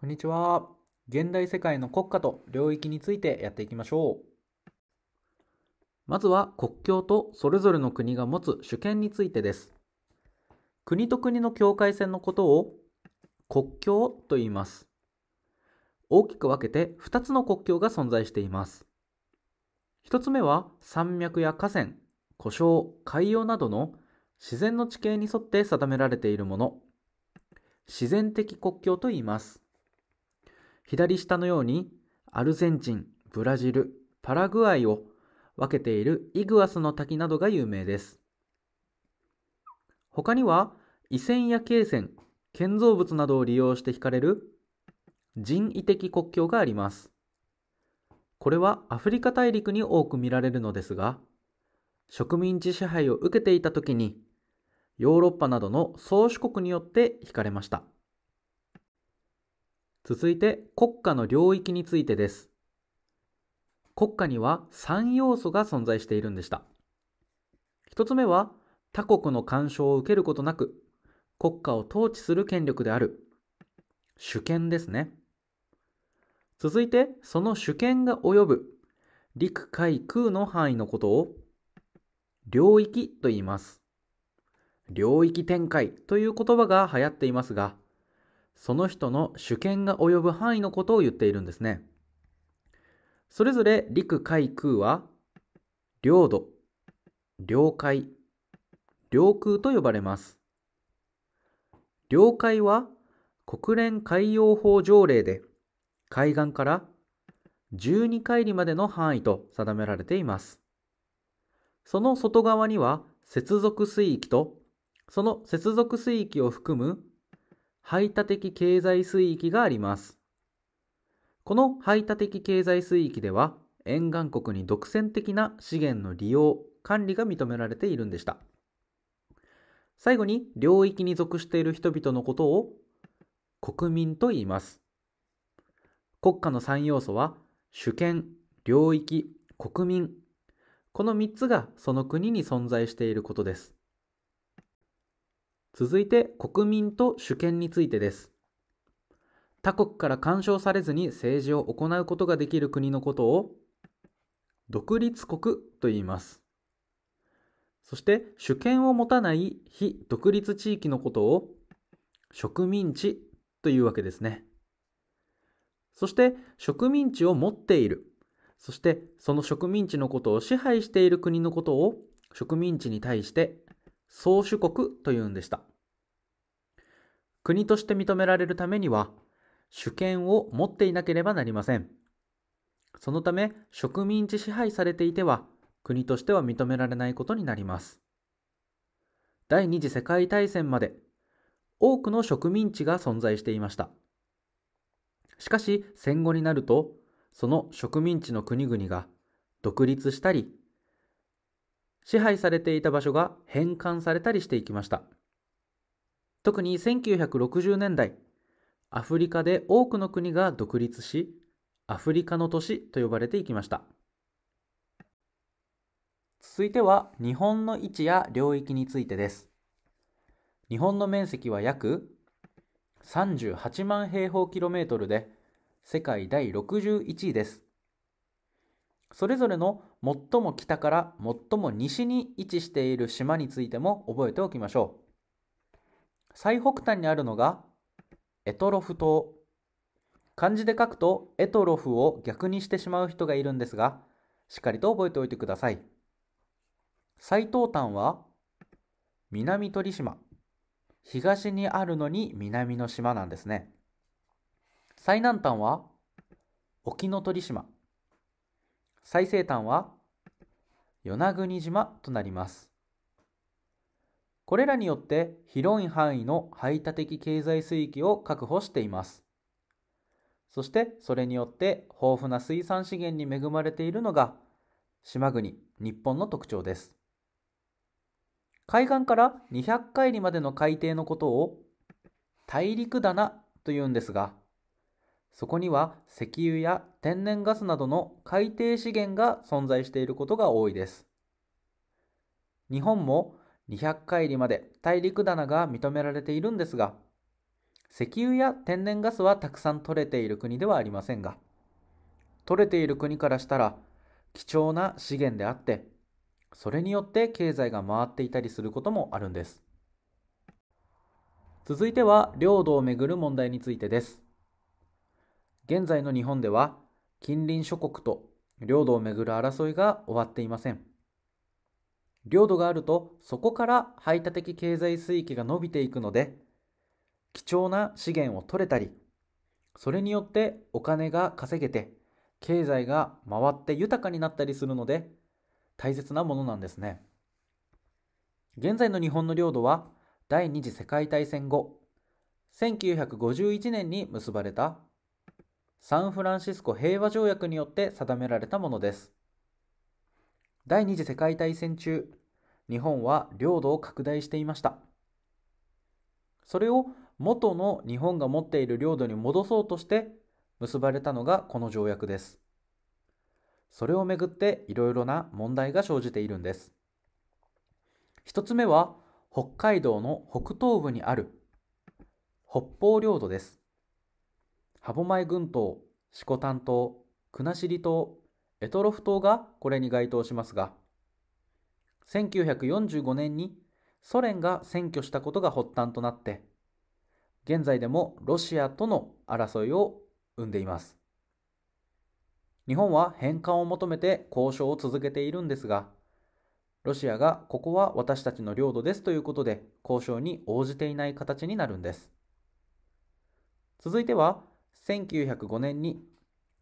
こんにちは。現代世界の国家と領域についてやっていきましょう。まずは国境とそれぞれの国が持つ主権についてです。国と国の境界線のことを国境と言います。大きく分けて2つの国境が存在しています。1つ目は山脈や河川、湖沼、海洋などの自然の地形に沿って定められているもの。自然的国境と言います。左下のようにアルゼンチン、ブラジル、パラグアイを分けているイグアスの滝などが有名です。他には遺線や経線、建造物などを利用して引かれる人為的国境があります。これはアフリカ大陸に多く見られるのですが、植民地支配を受けていた時にヨーロッパなどの宗主国によって引かれました。続いて国家の領域についてです。国家には3要素が存在しているんでした。1つ目は他国の干渉を受けることなく国家を統治する権力である主権ですね。続いてその主権が及ぶ陸海空の範囲のことを領域と言います。領域展開という言葉が流行っていますが、その人の主権が及ぶ範囲のことを言っているんですね。それぞれ陸海空は領土、領海、領空と呼ばれます。領海は国連海洋法条例で海岸から12海里までの範囲と定められています。その外側には接続水域とその接続水域を含む排他的経済水域があります。この排他的経済水域では、沿岸国に独占的な資源の利用、管理が認められているんでした。最後に、領域に属している人々のことを国民と言います。国家の3要素は、主権、領域、国民。この3つがその国に存在していることです。続いて国民と主権についてです。他国から干渉されずに政治を行うことができる国のことを独立国と言います。そして主権を持たない非独立地域のことを植民地というわけですね。そして植民地を持っている。そしてその植民地のことを支配している国のことを植民地に対して宗主国というんでした。国として認められるためには、主権を持っていなければなりません。そのため、植民地支配されていては、国としては認められないことになります。第二次世界大戦まで、多くの植民地が存在していました。しかし、戦後になると、その植民地の国々が独立したり、支配されていた場所が返還されたりしていきました特に1960年代アフリカで多くの国が独立しアフリカの都市と呼ばれていきました続いては日本の位置や領域についてです日本の面積は約38万平方キロメートルで世界第61位ですそれぞれの最も北から最も西に位置している島についても覚えておきましょう。最北端にあるのがエトロフ島。漢字で書くとエトロフを逆にしてしまう人がいるんですが、しっかりと覚えておいてください。最東端は南鳥島。東にあるのに南の島なんですね。最南端は沖ノ鳥島。最西端は与那国島となります。これらによって広い範囲の排他的経済水域を確保しています。そしてそれによって豊富な水産資源に恵まれているのが島国日本の特徴です。海岸から200海里までの海底のことを大陸棚というんですがそこには石油や天然ガスなどの海底資源が存在していることが多いです。日本も200海里まで大陸棚が認められているんですが、石油や天然ガスはたくさん取れている国ではありませんが、取れている国からしたら貴重な資源であって、それによって経済が回っていたりすることもあるんです。続いては領土をめぐる問題についてです。現在の日本では近隣諸国と領土をめぐる争いが終わっていません領土があるとそこから排他的経済水域が伸びていくので貴重な資源を取れたりそれによってお金が稼げて経済が回って豊かになったりするので大切なものなんですね現在の日本の領土は第二次世界大戦後1951年に結ばれたサンフランシスコ平和条約によって定められたものです第二次世界大戦中日本は領土を拡大していましたそれを元の日本が持っている領土に戻そうとして結ばれたのがこの条約ですそれをめぐっていろいろな問題が生じているんです一つ目は北海道の北東部にある北方領土です歯舞群島、四股丹島、国後島、択トロフ島がこれに該当しますが、1945年にソ連が占拠したことが発端となって、現在でもロシアとの争いを生んでいます。日本は返還を求めて交渉を続けているんですが、ロシアがここは私たちの領土ですということで交渉に応じていない形になるんです。続いては1905年に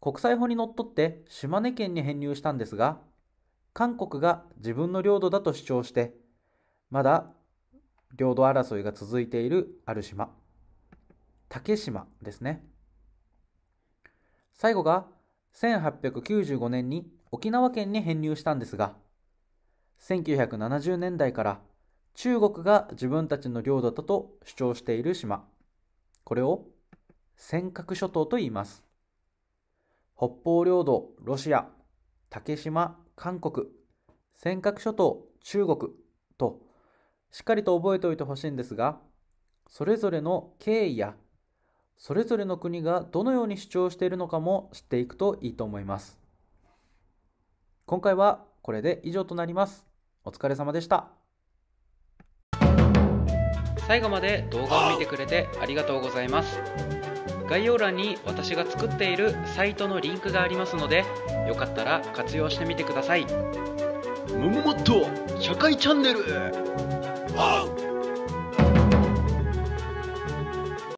国際法にのっとって島根県に編入したんですが韓国が自分の領土だと主張してまだ領土争いが続いているある島竹島ですね最後が1895年に沖縄県に編入したんですが1970年代から中国が自分たちの領土だと主張している島これを尖閣諸島と言います。北方領土、ロシア、竹島、韓国、尖閣諸島、中国と、しっかりと覚えておいてほしいんですが、それぞれの経緯や、それぞれの国がどのように主張しているのかも知っていくといいと思います。今回はこれで以上となります。お疲れ様でした。最後まで動画を見てくれてありがとうございます概要欄に私が作っているサイトのリンクがありますのでよかったら活用してみてくださいもももっと社会チャンネル